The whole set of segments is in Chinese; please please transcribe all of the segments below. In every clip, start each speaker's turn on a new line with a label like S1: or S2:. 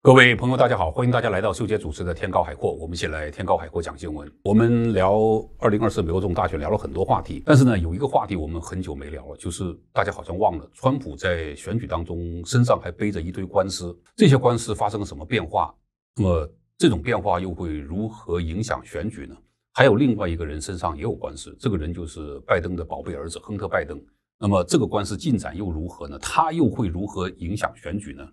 S1: 各位朋友，大家好！欢迎大家来到秀杰主持的《天高海阔》，我们一起来《天高海阔》讲新闻。我们聊二零二四美国总统大选，聊了很多话题。但是呢，有一个话题我们很久没聊了，就是大家好像忘了，川普在选举当中身上还背着一堆官司，这些官司发生了什么变化？那么这种变化又会如何影响选举呢？还有另外一个人身上也有官司，这个人就是拜登的宝贝儿子亨特·拜登。那么这个官司进展又如何呢？他又会如何影响选举呢？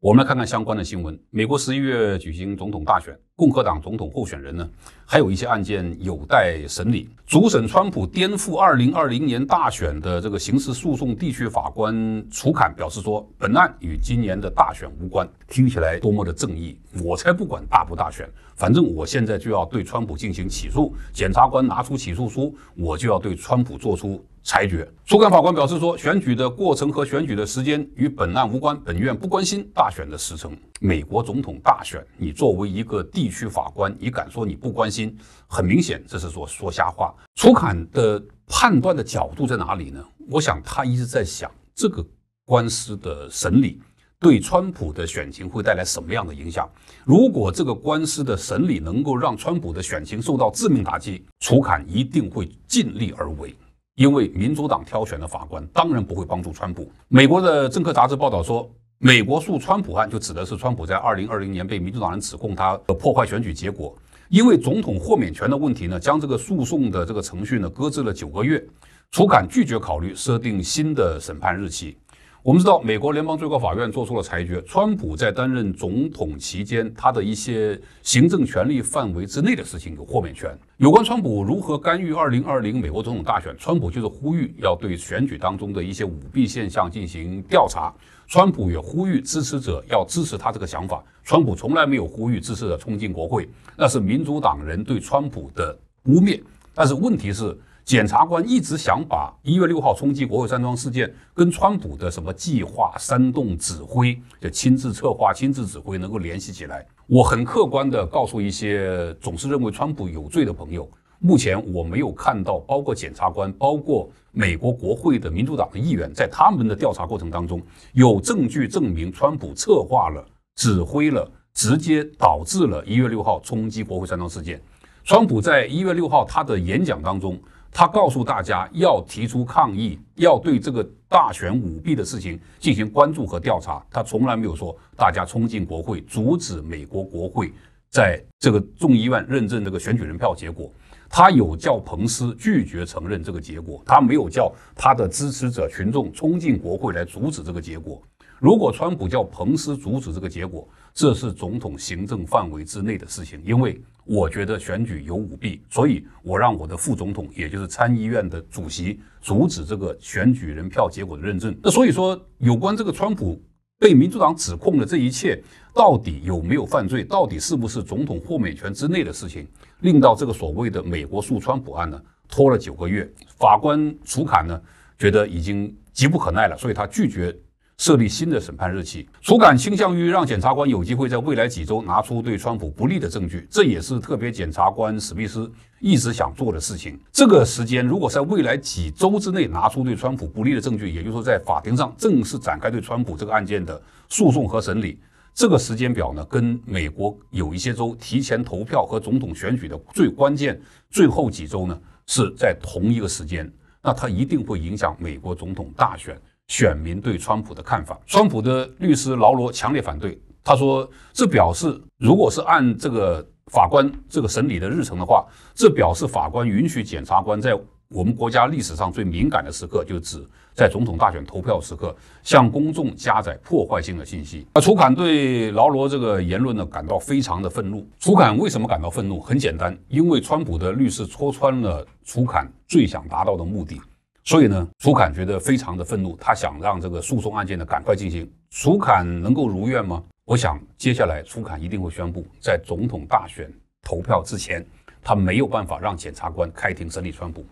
S1: 我们来看看相关的新闻。美国十一月举行总统大选。共和党总统候选人呢，还有一些案件有待审理。主审川普颠覆2020年大选的这个刑事诉讼地区法官楚坎表示说：“本案与今年的大选无关。”听起来多么的正义！我才不管大不大选，反正我现在就要对川普进行起诉。检察官拿出起诉书，我就要对川普做出裁决。楚坎法官表示说：“选举的过程和选举的时间与本案无关，本院不关心大选的时程。”美国总统大选，你作为一个地区法官，你敢说你不关心？很明显，这是说说瞎话。楚坎的判断的角度在哪里呢？我想他一直在想这个官司的审理对川普的选情会带来什么样的影响。如果这个官司的审理能够让川普的选情受到致命打击，楚坎一定会尽力而为，因为民主党挑选的法官当然不会帮助川普。美国的政客杂志报道说。美国诉川普案就指的是川普在二零二零年被民主党人指控他破坏选举结果，因为总统豁免权的问题呢，将这个诉讼的这个程序呢搁置了九个月，除审拒绝考虑设定新的审判日期。我们知道，美国联邦最高法院做出了裁决，川普在担任总统期间，他的一些行政权力范围之内的事情有豁免权。有关川普如何干预二零二零美国总统大选，川普就是呼吁要对选举当中的一些舞弊现象进行调查。川普也呼吁支持者要支持他这个想法。川普从来没有呼吁支持者冲进国会，那是民主党人对川普的污蔑。但是问题是，检察官一直想把一月六号冲击国会山庄事件跟川普的什么计划煽动、指挥、就亲自策划、亲自指挥能够联系起来。我很客观的告诉一些总是认为川普有罪的朋友。目前我没有看到，包括检察官，包括美国国会的民主党的议员，在他们的调查过程当中，有证据证明川普策划了、指挥了，直接导致了1月6号冲击国会山庄事件。川普在一月六号他的演讲当中，他告诉大家要提出抗议，要对这个大选舞弊的事情进行关注和调查。他从来没有说大家冲进国会阻止美国国会在这个众议院认证这个选举人票结果。他有叫彭斯拒绝承认这个结果，他没有叫他的支持者群众冲进国会来阻止这个结果。如果川普叫彭斯阻止这个结果，这是总统行政范围之内的事情。因为我觉得选举有舞弊，所以我让我的副总统，也就是参议院的主席阻止这个选举人票结果的认证。那所以说，有关这个川普被民主党指控的这一切，到底有没有犯罪？到底是不是总统豁免权之内的事情？令到这个所谓的美国诉川普案呢拖了九个月，法官楚坎呢觉得已经急不可耐了，所以他拒绝设立新的审判日期。楚坎倾向于让检察官有机会在未来几周拿出对川普不利的证据，这也是特别检察官史密斯一直想做的事情。这个时间如果在未来几周之内拿出对川普不利的证据，也就是说在法庭上正式展开对川普这个案件的诉讼和审理。这个时间表呢，跟美国有一些州提前投票和总统选举的最关键最后几周呢是在同一个时间，那它一定会影响美国总统大选选民对川普的看法。川普的律师劳罗强烈反对，他说这表示，如果是按这个法官这个审理的日程的话，这表示法官允许检察官在我们国家历史上最敏感的时刻，就指。在总统大选投票时刻向公众加载破坏性的信息，啊，楚坎对劳罗这个言论呢感到非常的愤怒。楚坎为什么感到愤怒？很简单，因为川普的律师戳穿了楚坎最想达到的目的，所以呢，楚坎觉得非常的愤怒。他想让这个诉讼案件呢赶快进行。楚坎能够如愿吗？我想接下来楚坎一定会宣布，在总统大选投票之前，他没有办法让检察官开庭审理川普。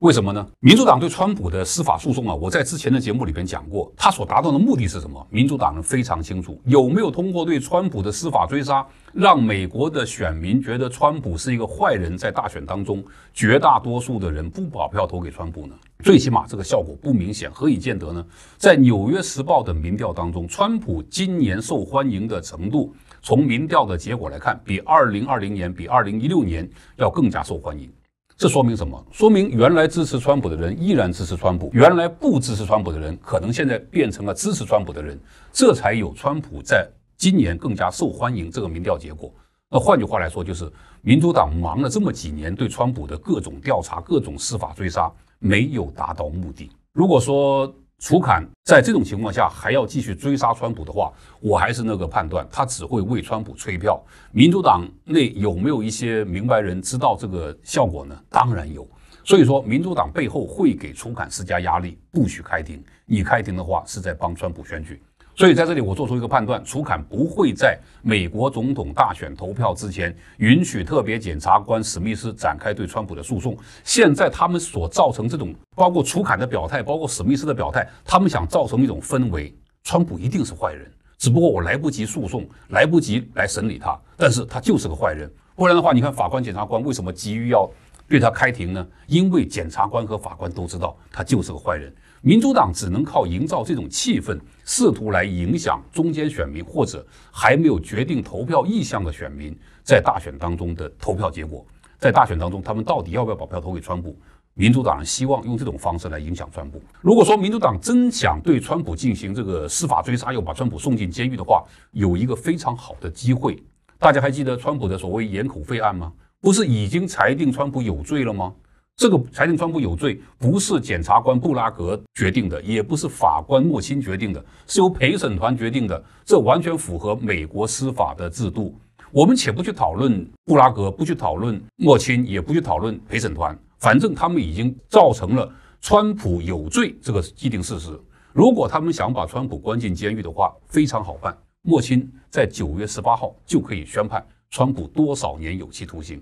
S1: 为什么呢？民主党对川普的司法诉讼啊，我在之前的节目里边讲过，他所达到的目的是什么？民主党人非常清楚，有没有通过对川普的司法追杀，让美国的选民觉得川普是一个坏人，在大选当中，绝大多数的人不把票投给川普呢？最起码这个效果不明显，何以见得呢？在《纽约时报》的民调当中，川普今年受欢迎的程度，从民调的结果来看，比二零二零年、比二零一六年要更加受欢迎。这说明什么？说明原来支持川普的人依然支持川普，原来不支持川普的人可能现在变成了支持川普的人，这才有川普在今年更加受欢迎这个民调结果。那换句话来说，就是民主党忙了这么几年对川普的各种调查、各种司法追杀，没有达到目的。如果说，楚坎在这种情况下还要继续追杀川普的话，我还是那个判断，他只会为川普吹票。民主党内有没有一些明白人知道这个效果呢？当然有，所以说民主党背后会给楚坎施加压力，不许开庭。你开庭的话，是在帮川普选举。所以在这里，我做出一个判断：，楚坎不会在美国总统大选投票之前允许特别检察官史密斯展开对川普的诉讼。现在他们所造成这种，包括楚坎的表态，包括史密斯的表态，他们想造成一种氛围：，川普一定是坏人，只不过我来不及诉讼，来不及来审理他，但是他就是个坏人。不然的话，你看法官、检察官为什么急于要对他开庭呢？因为检察官和法官都知道他就是个坏人。民主党只能靠营造这种气氛。试图来影响中间选民或者还没有决定投票意向的选民在大选当中的投票结果，在大选当中他们到底要不要把票投给川普？民主党希望用这种方式来影响川普。如果说民主党真想对川普进行这个司法追杀，又把川普送进监狱的话，有一个非常好的机会。大家还记得川普的所谓“延口废案”吗？不是已经裁定川普有罪了吗？这个裁定川普有罪，不是检察官布拉格决定的，也不是法官莫钦决定的，是由陪审团决定的。这完全符合美国司法的制度。我们且不去讨论布拉格，不去讨论莫钦，也不去讨论陪审团，反正他们已经造成了川普有罪这个既定事实。如果他们想把川普关进监狱的话，非常好办。莫钦在九月十八号就可以宣判川普多少年有期徒刑。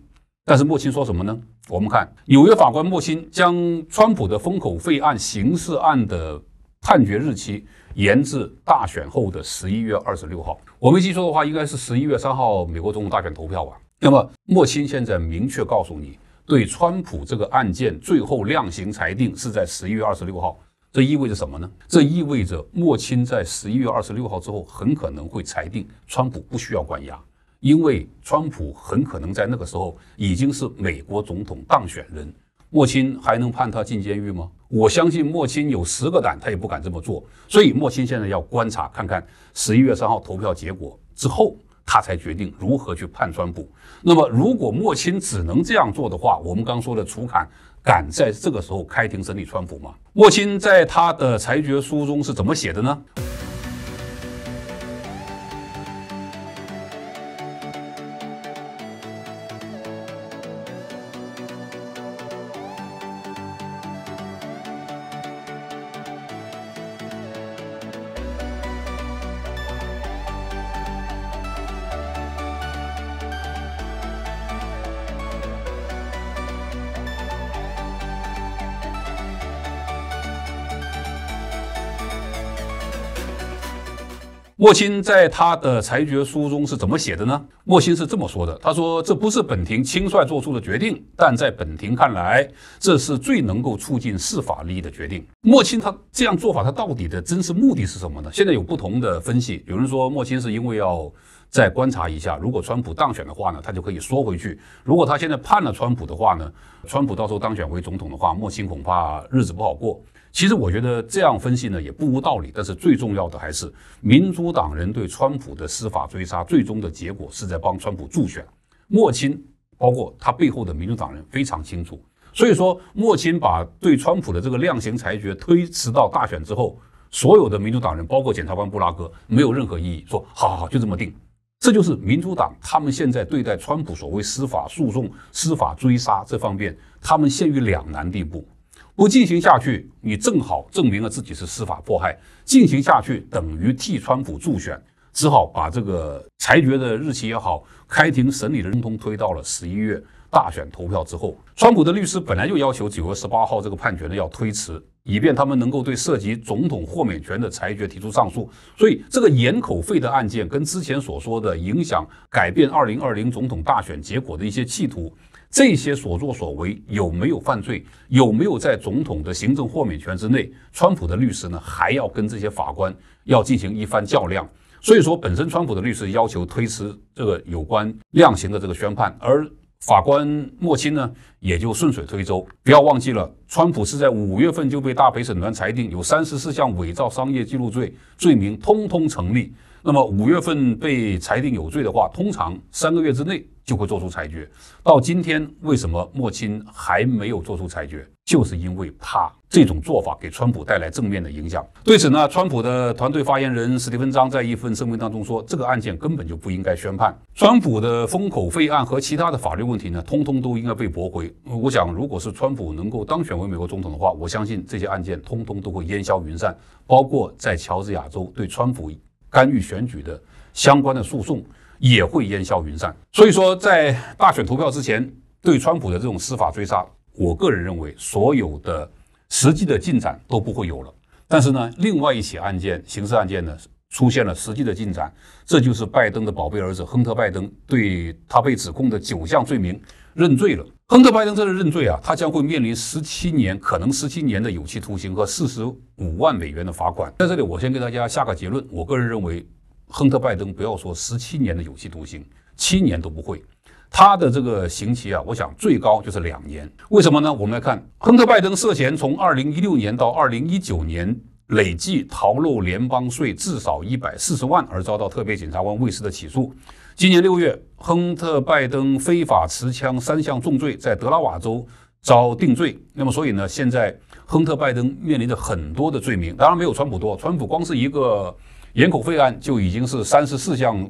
S1: 但是莫钦说什么呢？我们看纽约法官莫钦将川普的封口费案刑事案的判决日期延至大选后的十一月二十六号。我没记错的话，应该是十一月三号美国总统大选投票吧。那么莫钦现在明确告诉你，对川普这个案件最后量刑裁定是在十一月二十六号。这意味着什么呢？这意味着莫钦在十一月二十六号之后很可能会裁定川普不需要关押。因为川普很可能在那个时候已经是美国总统当选人，莫钦还能判他进监狱吗？我相信莫钦有十个胆他也不敢这么做。所以莫钦现在要观察看看十一月三号投票结果之后，他才决定如何去判川普。那么如果莫钦只能这样做的话，我们刚说的楚坎敢在这个时候开庭审理川普吗？莫钦在他的裁决书中是怎么写的呢？莫钦在他的裁决书中是怎么写的呢？莫钦是这么说的：“他说这不是本庭轻率做出的决定，但在本庭看来，这是最能够促进司法利益的决定。”莫钦他这样做法，他到底的真实目的是什么呢？现在有不同的分析，有人说莫钦是因为要再观察一下，如果川普当选的话呢，他就可以缩回去；如果他现在判了川普的话呢，川普到时候当选为总统的话，莫钦恐怕日子不好过。其实我觉得这样分析呢也不无道理，但是最重要的还是民主党人对川普的司法追杀，最终的结果是在帮川普助选。莫钦包括他背后的民主党人非常清楚，所以说莫钦把对川普的这个量刑裁决推迟到大选之后，所有的民主党人包括检察官布拉格没有任何异议，说好好好就这么定。这就是民主党他们现在对待川普所谓司法诉讼、司法追杀这方面，他们陷于两难地步。不进行下去，你正好证明了自己是司法迫害；进行下去，等于替川普助选。只好把这个裁决的日期也好，开庭审理的，通通推到了十一月大选投票之后。川普的律师本来就要求九月十八号这个判决呢要推迟，以便他们能够对涉及总统豁免权的裁决提出上诉。所以，这个掩口费的案件跟之前所说的影响、改变二零二零总统大选结果的一些企图。这些所作所为有没有犯罪？有没有在总统的行政豁免权之内？川普的律师呢，还要跟这些法官要进行一番较量。所以说，本身川普的律师要求推迟这个有关量刑的这个宣判，而法官莫钦呢，也就顺水推舟。不要忘记了，川普是在五月份就被大陪审团裁定有三十四项伪造商业记录罪罪名通通成立。那么五月份被裁定有罪的话，通常三个月之内。就会做出裁决。到今天，为什么莫钦还没有做出裁决？就是因为怕这种做法给川普带来正面的影响。对此呢，川普的团队发言人史蒂芬张在一份声明当中说：“这个案件根本就不应该宣判。川普的封口费案和其他的法律问题呢，通通都应该被驳回。”我想，如果是川普能够当选为美国总统的话，我相信这些案件通通都会烟消云散，包括在乔治亚州对川普干预选举的相关的诉讼。也会烟消云散。所以说，在大选投票之前，对川普的这种司法追杀，我个人认为，所有的实际的进展都不会有了。但是呢，另外一起案件，刑事案件呢，出现了实际的进展，这就是拜登的宝贝儿子亨特·拜登对他被指控的九项罪名认罪了。亨特·拜登这次认罪啊，他将会面临十七年，可能十七年的有期徒刑和四十五万美元的罚款。在这里，我先给大家下个结论，我个人认为。亨特·拜登不要说十七年的有期徒刑，七年都不会，他的这个刑期啊，我想最高就是两年。为什么呢？我们来看，亨特·拜登涉嫌从二零一六年到二零一九年累计逃漏联邦税至少一百四十万，而遭到特别检察官卫斯的起诉。今年六月，亨特·拜登非法持枪三项重罪在德拉瓦州遭定罪。那么，所以呢，现在亨特·拜登面临着很多的罪名，当然没有川普多，川普光是一个。人口费案就已经是三十四项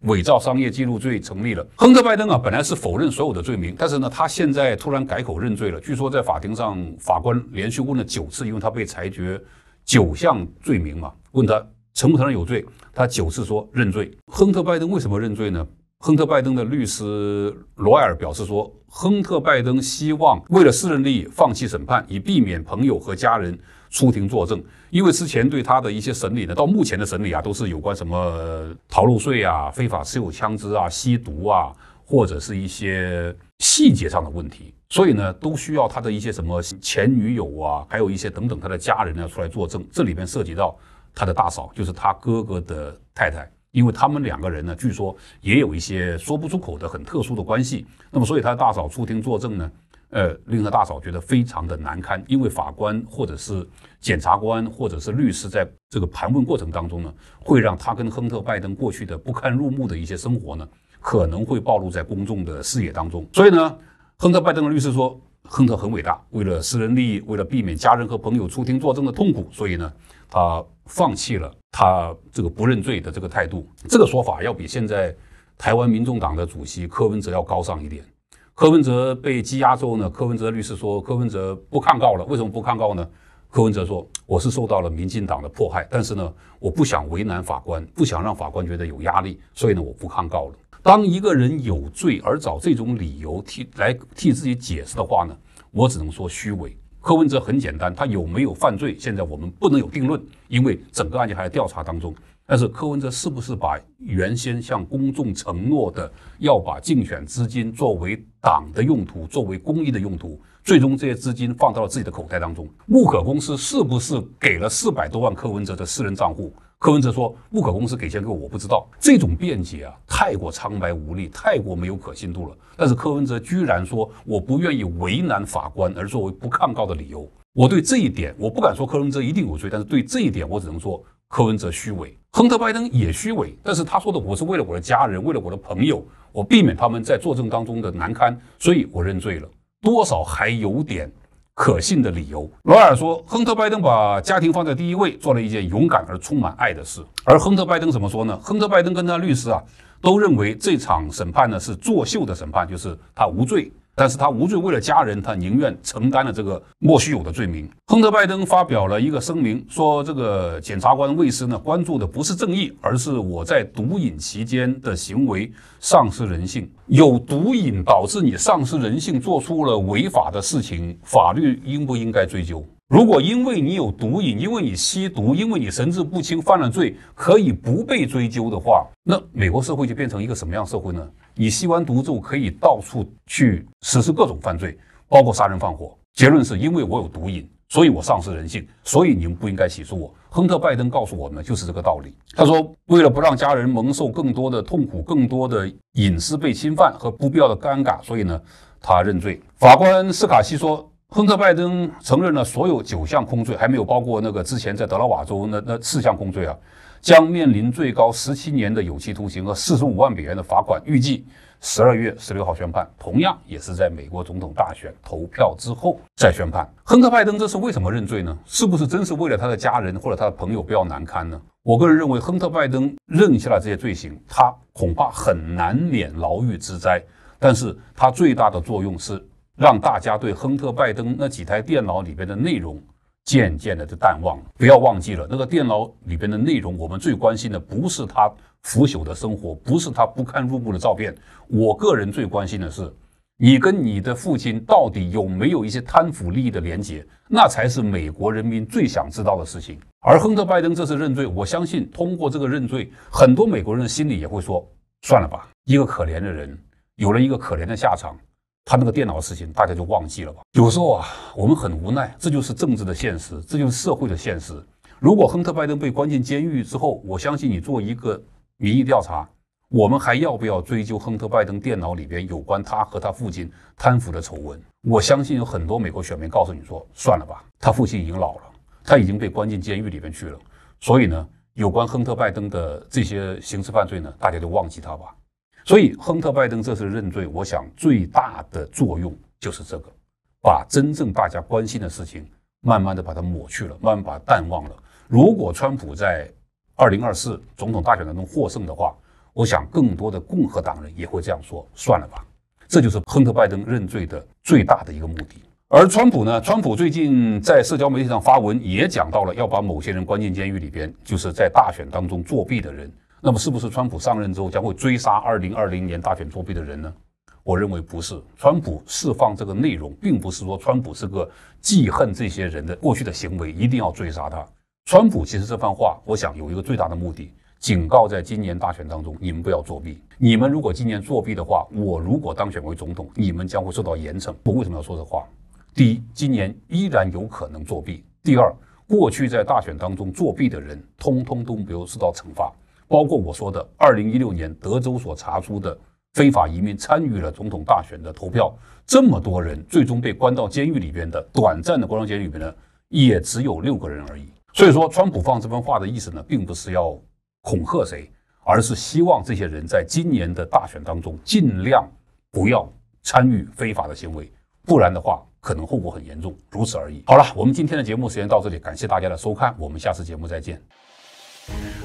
S1: 伪造商业记录罪成立了。亨特·拜登啊，本来是否认所有的罪名，但是呢，他现在突然改口认罪了。据说在法庭上，法官连续问了九次，因为他被裁决九项罪名嘛，问他承不承认有罪，他九次说认罪。亨特·拜登为什么认罪呢？亨特·拜登的律师罗艾尔表示说，亨特·拜登希望为了私人利益放弃审判，以避免朋友和家人。出庭作证，因为之前对他的一些审理呢，到目前的审理啊，都是有关什么逃漏税啊、非法持有枪支啊、吸毒啊，或者是一些细节上的问题，所以呢，都需要他的一些什么前女友啊，还有一些等等他的家人呢出来作证。这里边涉及到他的大嫂，就是他哥哥的太太，因为他们两个人呢，据说也有一些说不出口的很特殊的关系，那么所以他的大嫂出庭作证呢。呃，令他大嫂觉得非常的难堪，因为法官或者是检察官或者是律师在这个盘问过程当中呢，会让他跟亨特·拜登过去的不堪入目的一些生活呢，可能会暴露在公众的视野当中。所以呢，亨特·拜登的律师说，亨特很伟大，为了私人利益，为了避免家人和朋友出庭作证的痛苦，所以呢，他放弃了他这个不认罪的这个态度。这个说法要比现在台湾民众党的主席柯文哲要高尚一点。柯文哲被羁押之后呢，柯文哲律师说柯文哲不抗告了。为什么不抗告呢？柯文哲说我是受到了民进党的迫害，但是呢，我不想为难法官，不想让法官觉得有压力，所以呢，我不抗告了。当一个人有罪而找这种理由替来替自己解释的话呢，我只能说虚伪。柯文哲很简单，他有没有犯罪，现在我们不能有定论，因为整个案件还在调查当中。但是柯文哲是不是把原先向公众承诺的要把竞选资金作为党的用途、作为公益的用途，最终这些资金放到了自己的口袋当中？木可公司是不是给了四百多万柯文哲的私人账户？柯文哲说木可公司给钱给我，我不知道。这种辩解啊，太过苍白无力，太过没有可信度了。但是柯文哲居然说我不愿意为难法官而作为不抗告的理由。我对这一点，我不敢说柯文哲一定有罪，但是对这一点，我只能说。科文哲虚伪，亨特拜登也虚伪，但是他说的我是为了我的家人，为了我的朋友，我避免他们在作证当中的难堪，所以我认罪了，多少还有点可信的理由。罗尔说，亨特拜登把家庭放在第一位，做了一件勇敢而充满爱的事。而亨特拜登怎么说呢？亨特拜登跟他律师啊，都认为这场审判呢是作秀的审判，就是他无罪。但是他无罪，为了家人，他宁愿承担了这个莫须有的罪名。亨特·拜登发表了一个声明，说这个检察官卫斯呢，关注的不是正义，而是我在毒瘾期间的行为丧失人性。有毒瘾导致你丧失人性，做出了违法的事情，法律应不应该追究？如果因为你有毒瘾，因为你吸毒，因为你神志不清犯了罪，可以不被追究的话，那美国社会就变成一个什么样的社会呢？你吸完毒之后，可以到处去实施各种犯罪，包括杀人放火。结论是因为我有毒瘾，所以我丧失人性，所以你们不应该起诉我。亨特·拜登告诉我们就是这个道理。他说，为了不让家人蒙受更多的痛苦，更多的隐私被侵犯和不必要的尴尬，所以呢，他认罪。法官斯卡西说。亨特·拜登承认了所有九项控罪，还没有包括那个之前在德拉瓦州那那四项控罪啊，将面临最高十七年的有期徒刑和四十五万美元的罚款。预计十二月十六号宣判，同样也是在美国总统大选投票之后再宣判。亨特·拜登这是为什么认罪呢？是不是真是为了他的家人或者他的朋友不要难堪呢？我个人认为，亨特·拜登认下了这些罪行，他恐怕很难免牢狱之灾。但是，他最大的作用是。让大家对亨特·拜登那几台电脑里边的内容渐渐的就淡忘了。不要忘记了，那个电脑里边的内容，我们最关心的不是他腐朽的生活，不是他不堪入目的照片。我个人最关心的是，你跟你的父亲到底有没有一些贪腐利益的连结？那才是美国人民最想知道的事情。而亨特·拜登这次认罪，我相信通过这个认罪，很多美国人心里也会说：算了吧，一个可怜的人，有了一个可怜的下场。他那个电脑事情，大家就忘记了吧。有时候啊，我们很无奈，这就是政治的现实，这就是社会的现实。如果亨特·拜登被关进监狱之后，我相信你做一个民意调查，我们还要不要追究亨特·拜登电脑里边有关他和他父亲贪腐的丑闻？我相信有很多美国选民告诉你说，算了吧，他父亲已经老了，他已经被关进监狱里边去了。所以呢，有关亨特·拜登的这些刑事犯罪呢，大家就忘记他吧。所以，亨特·拜登这次认罪，我想最大的作用就是这个，把真正大家关心的事情，慢慢的把它抹去了，慢慢把它淡忘了。如果川普在二零二四总统大选当中获胜的话，我想更多的共和党人也会这样说，算了吧。这就是亨特·拜登认罪的最大的一个目的。而川普呢，川普最近在社交媒体上发文，也讲到了要把某些人关进监狱里边，就是在大选当中作弊的人。那么，是不是川普上任之后将会追杀二零二零年大选作弊的人呢？我认为不是。川普释放这个内容，并不是说川普是个记恨这些人的过去的行为一定要追杀他。川普其实这番话，我想有一个最大的目的，警告在今年大选当中你们不要作弊。你们如果今年作弊的话，我如果当选为总统，你们将会受到严惩。我为什么要说这话？第一，今年依然有可能作弊；第二，过去在大选当中作弊的人，通通都没有受到惩罚。包括我说的，二零一六年德州所查出的非法移民参与了总统大选的投票，这么多人最终被关到监狱里边的，短暂的关监狱里边呢，也只有六个人而已。所以说，川普放这番话的意思呢，并不是要恐吓谁，而是希望这些人在今年的大选当中尽量不要参与非法的行为，不然的话，可能后果很严重，如此而已。好了，我们今天的节目时间到这里，感谢大家的收看，我们下次节目再见。